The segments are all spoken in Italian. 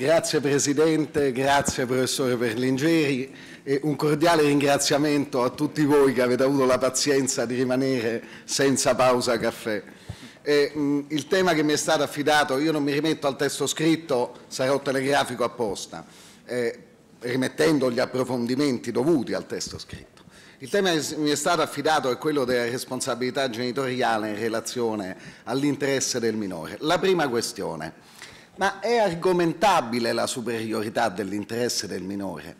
Grazie Presidente, grazie Professore Perlingeri e un cordiale ringraziamento a tutti voi che avete avuto la pazienza di rimanere senza pausa caffè. E, mh, il tema che mi è stato affidato, io non mi rimetto al testo scritto, sarò telegrafico apposta, eh, rimettendo gli approfondimenti dovuti al testo scritto. Il tema che mi è stato affidato è quello della responsabilità genitoriale in relazione all'interesse del minore. La prima questione. Ma è argomentabile la superiorità dell'interesse del minore?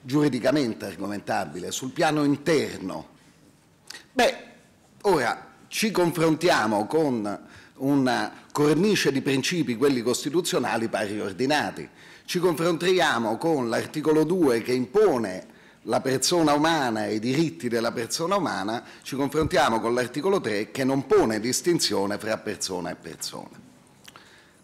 Giuridicamente argomentabile, sul piano interno? Beh, ora ci confrontiamo con una cornice di principi, quelli costituzionali, pari ordinati. Ci confrontiamo con l'articolo 2 che impone la persona umana e i diritti della persona umana, ci confrontiamo con l'articolo 3 che non pone distinzione fra persona e persona.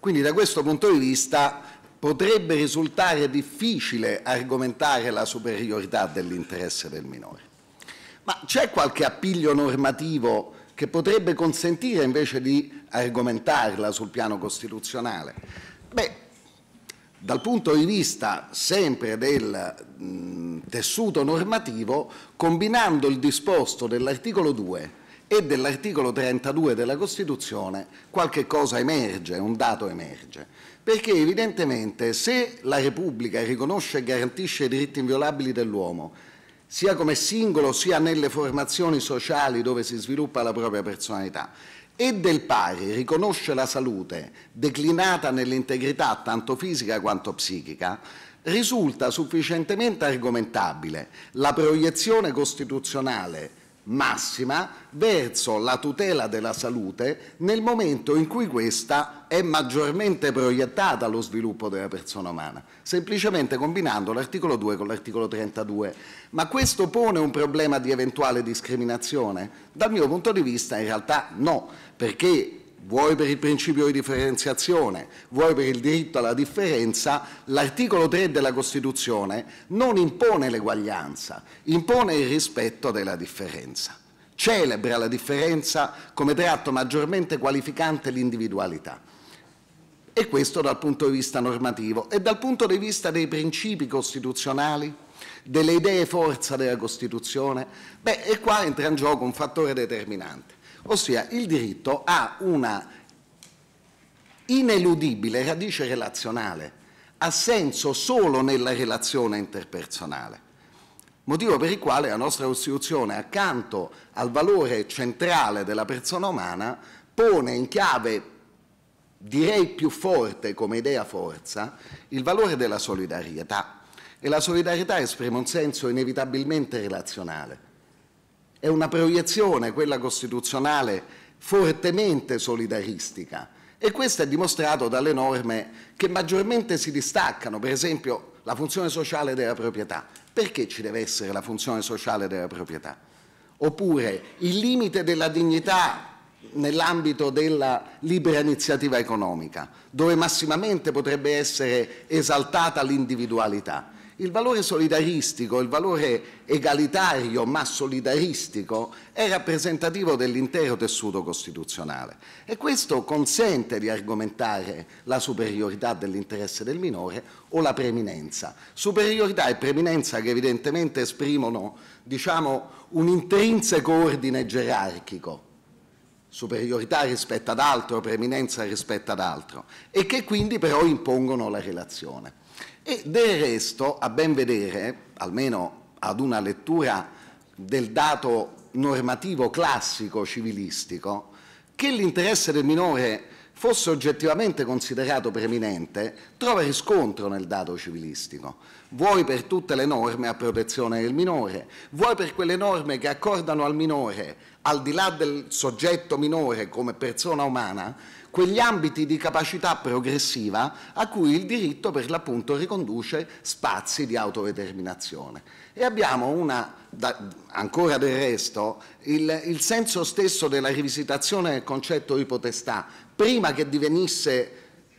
Quindi da questo punto di vista potrebbe risultare difficile argomentare la superiorità dell'interesse del minore. Ma c'è qualche appiglio normativo che potrebbe consentire invece di argomentarla sul piano costituzionale? Beh, dal punto di vista sempre del mh, tessuto normativo, combinando il disposto dell'articolo 2 e dell'articolo 32 della Costituzione qualche cosa emerge, un dato emerge. Perché evidentemente se la Repubblica riconosce e garantisce i diritti inviolabili dell'uomo, sia come singolo sia nelle formazioni sociali dove si sviluppa la propria personalità, e del pari riconosce la salute declinata nell'integrità tanto fisica quanto psichica, risulta sufficientemente argomentabile la proiezione costituzionale massima verso la tutela della salute nel momento in cui questa è maggiormente proiettata allo sviluppo della persona umana, semplicemente combinando l'articolo 2 con l'articolo 32. Ma questo pone un problema di eventuale discriminazione? Dal mio punto di vista in realtà no, perché vuoi per il principio di differenziazione, vuoi per il diritto alla differenza, l'articolo 3 della Costituzione non impone l'eguaglianza, impone il rispetto della differenza. Celebra la differenza come tratto maggiormente qualificante l'individualità. E questo dal punto di vista normativo e dal punto di vista dei principi costituzionali, delle idee forza della Costituzione, beh, e qua entra in gioco un fattore determinante ossia il diritto ha una ineludibile radice relazionale, ha senso solo nella relazione interpersonale, motivo per il quale la nostra Costituzione, accanto al valore centrale della persona umana, pone in chiave direi più forte come idea forza il valore della solidarietà e la solidarietà esprime un senso inevitabilmente relazionale è una proiezione, quella costituzionale, fortemente solidaristica e questo è dimostrato dalle norme che maggiormente si distaccano, per esempio la funzione sociale della proprietà. Perché ci deve essere la funzione sociale della proprietà? Oppure il limite della dignità nell'ambito della libera iniziativa economica, dove massimamente potrebbe essere esaltata l'individualità il valore solidaristico, il valore egalitario ma solidaristico è rappresentativo dell'intero tessuto costituzionale e questo consente di argomentare la superiorità dell'interesse del minore o la preminenza. Superiorità e preminenza che evidentemente esprimono diciamo, un intrinseco ordine gerarchico superiorità rispetto ad altro, preminenza rispetto ad altro, e che quindi però impongono la relazione. E del resto, a ben vedere, almeno ad una lettura del dato normativo classico civilistico, che l'interesse del minore fosse oggettivamente considerato preminente, trova riscontro nel dato civilistico, vuoi per tutte le norme a protezione del minore, vuoi per quelle norme che accordano al minore al di là del soggetto minore come persona umana, quegli ambiti di capacità progressiva a cui il diritto per l'appunto riconduce spazi di autodeterminazione. E abbiamo una, da, ancora del resto, il, il senso stesso della rivisitazione del concetto di potestà, prima che divenisse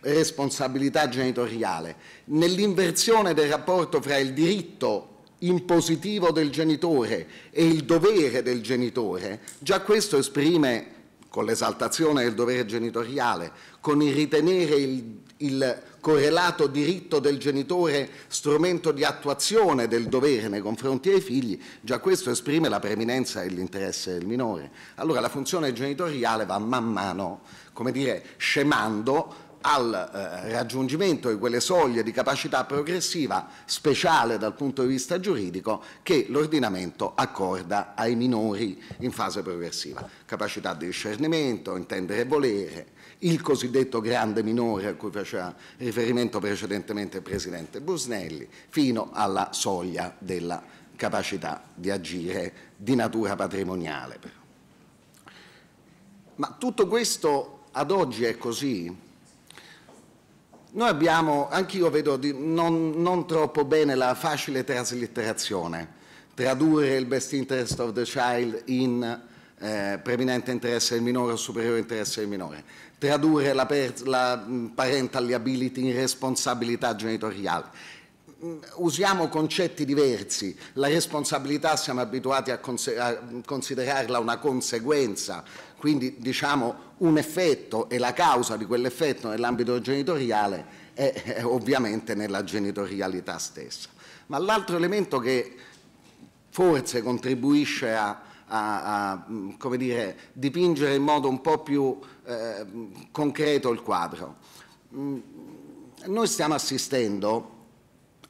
responsabilità genitoriale, nell'inversione del rapporto fra il diritto impositivo del genitore e il dovere del genitore, già questo esprime con l'esaltazione del dovere genitoriale, con il ritenere il, il, correlato diritto del genitore strumento di attuazione del dovere nei confronti dei figli, già questo esprime la preeminenza e l'interesse del minore. Allora la funzione genitoriale va man mano, come dire, scemando al eh, raggiungimento di quelle soglie di capacità progressiva speciale dal punto di vista giuridico che l'ordinamento accorda ai minori in fase progressiva. Capacità di discernimento, intendere e volere, il cosiddetto grande minore a cui faceva riferimento precedentemente il Presidente Busnelli, fino alla soglia della capacità di agire di natura patrimoniale. Ma tutto questo ad oggi è così? Noi abbiamo, anch'io vedo di, non, non troppo bene la facile traslitterazione, tradurre il best interest of the child in eh, preminente interesse del minore o superiore interesse del minore, tradurre la, la mm, parental liability in responsabilità genitoriale. Mm, usiamo concetti diversi, la responsabilità siamo abituati a, cons a considerarla una conseguenza quindi diciamo un effetto e la causa di quell'effetto nell'ambito genitoriale è, è ovviamente nella genitorialità stessa. Ma l'altro elemento che forse contribuisce a, a, a dire, dipingere in modo un po' più eh, concreto il quadro. Noi stiamo assistendo,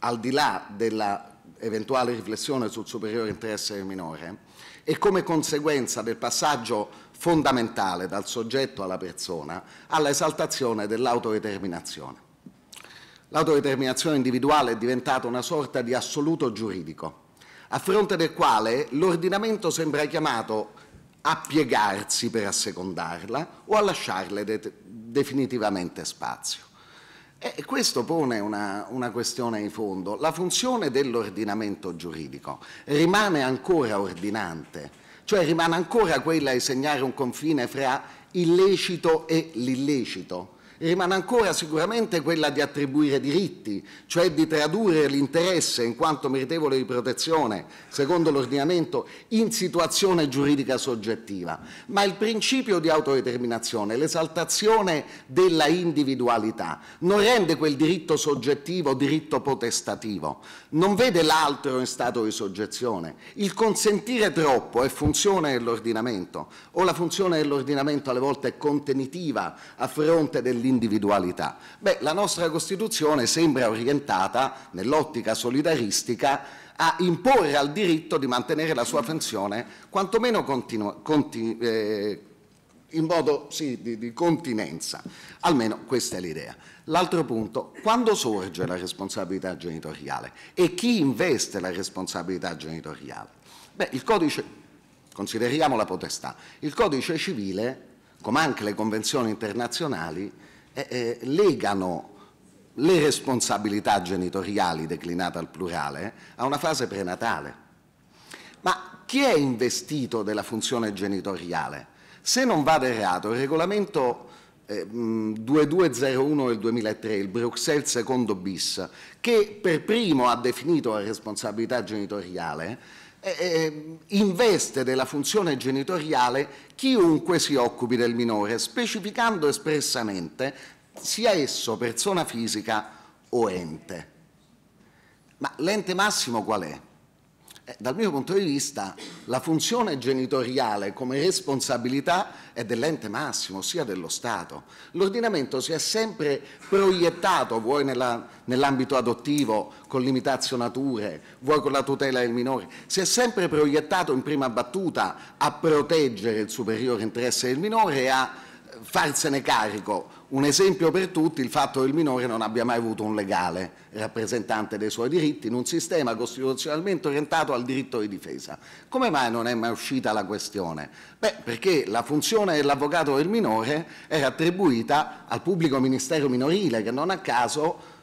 al di là della eventuale riflessione sul superiore interesse del minore, e come conseguenza del passaggio fondamentale dal soggetto alla persona all'esaltazione dell'autodeterminazione. L'autodeterminazione individuale è diventata una sorta di assoluto giuridico, a fronte del quale l'ordinamento sembra chiamato a piegarsi per assecondarla o a lasciarle de definitivamente spazio. E questo pone una, una questione in fondo. La funzione dell'ordinamento giuridico rimane ancora ordinante, cioè rimane ancora quella di segnare un confine fra il lecito e l'illecito rimane ancora sicuramente quella di attribuire diritti, cioè di tradurre l'interesse in quanto meritevole di protezione, secondo l'ordinamento, in situazione giuridica soggettiva, ma il principio di autodeterminazione, l'esaltazione della individualità, non rende quel diritto soggettivo diritto potestativo, non vede l'altro in stato di soggezione. Il consentire troppo è funzione dell'ordinamento, o la funzione dell'ordinamento alle volte è contenitiva a fronte del dell'individualità. Beh, la nostra Costituzione sembra orientata, nell'ottica solidaristica, a imporre al diritto di mantenere la sua funzione quantomeno continu- conti- eh, in modo sì, di, di continenza. Almeno questa è l'idea. L'altro punto, quando sorge la responsabilità genitoriale e chi investe la responsabilità genitoriale? Beh, il codice, consideriamo la potestà, il codice civile, come anche le convenzioni internazionali, eh, eh, legano le responsabilità genitoriali declinate al plurale a una fase prenatale. Ma chi è investito della funzione genitoriale? Se non vado errato, il regolamento eh, 2201 del 2003, il Bruxelles secondo bis, che per primo ha definito la responsabilità genitoriale, eh, eh, investe della funzione genitoriale chiunque si occupi del minore, specificando espressamente sia esso persona fisica o ente. Ma l'ente massimo qual è? Eh, dal mio punto di vista la funzione genitoriale come responsabilità è dell'ente massimo, ossia dello Stato. L'ordinamento si è sempre proiettato, vuoi nell'ambito adottivo con limitazionature, vuoi con la tutela del minore, si è sempre proiettato in prima battuta a proteggere il superiore interesse del minore e a eh, farsene carico un esempio per tutti il fatto che il minore non abbia mai avuto un legale rappresentante dei suoi diritti in un sistema costituzionalmente orientato al diritto di difesa. Come mai non è mai uscita la questione? Beh, perché la funzione dell'avvocato del minore era attribuita al pubblico ministero minorile che non a caso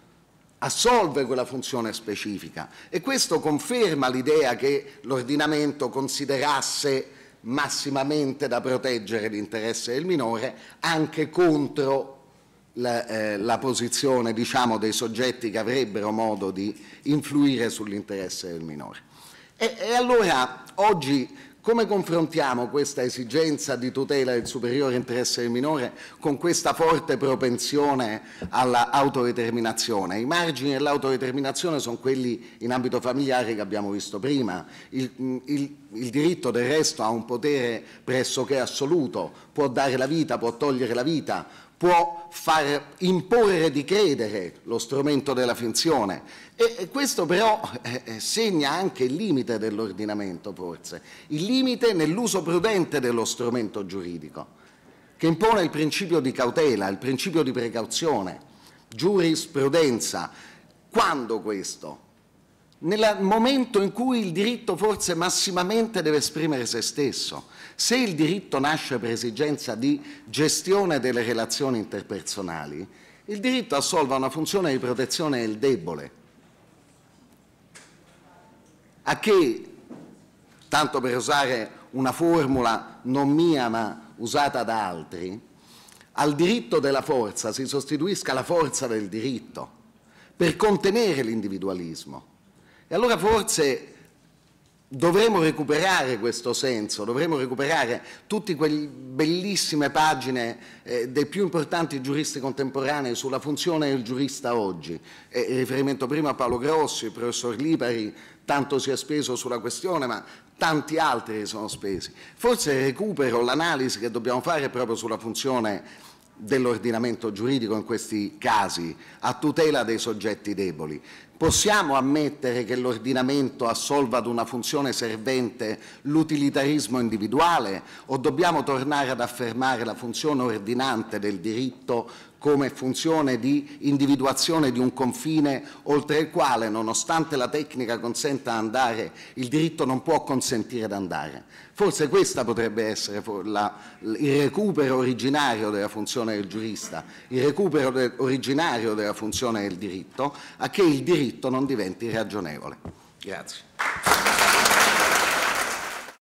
assolve quella funzione specifica e questo conferma l'idea che l'ordinamento considerasse massimamente da proteggere l'interesse del minore anche contro la, eh, la posizione diciamo, dei soggetti che avrebbero modo di influire sull'interesse del minore. E, e allora oggi come confrontiamo questa esigenza di tutela del superiore interesse del minore con questa forte propensione all'autodeterminazione? I margini dell'autodeterminazione sono quelli in ambito familiare che abbiamo visto prima. Il, il, il diritto del resto ha un potere pressoché assoluto, può dare la vita, può togliere la vita, può far imporre di credere lo strumento della finzione e questo però eh, eh, segna anche il limite dell'ordinamento forse, il limite nell'uso prudente dello strumento giuridico che impone il principio di cautela, il principio di precauzione, giurisprudenza. Quando questo? nel momento in cui il diritto forse massimamente deve esprimere se stesso. Se il diritto nasce per esigenza di gestione delle relazioni interpersonali, il diritto assolva una funzione di protezione del debole, a che, tanto per usare una formula non mia ma usata da altri, al diritto della forza si sostituisca la forza del diritto per contenere l'individualismo e allora forse dovremmo recuperare questo senso, dovremmo recuperare tutte quelle bellissime pagine eh, dei più importanti giuristi contemporanei sulla funzione del giurista oggi. Eh, riferimento prima a Paolo Grossi, il professor Lipari, tanto si è speso sulla questione, ma tanti altri sono spesi. Forse recupero l'analisi che dobbiamo fare proprio sulla funzione dell'ordinamento giuridico in questi casi, a tutela dei soggetti deboli. Possiamo ammettere che l'ordinamento assolva ad una funzione servente l'utilitarismo individuale o dobbiamo tornare ad affermare la funzione ordinante del diritto come funzione di individuazione di un confine oltre il quale, nonostante la tecnica consenta di andare, il diritto non può consentire di andare. Forse questo potrebbe essere la, il recupero originario della funzione del giurista, il recupero de, originario della funzione del diritto, a che il diritto non diventi ragionevole. Grazie.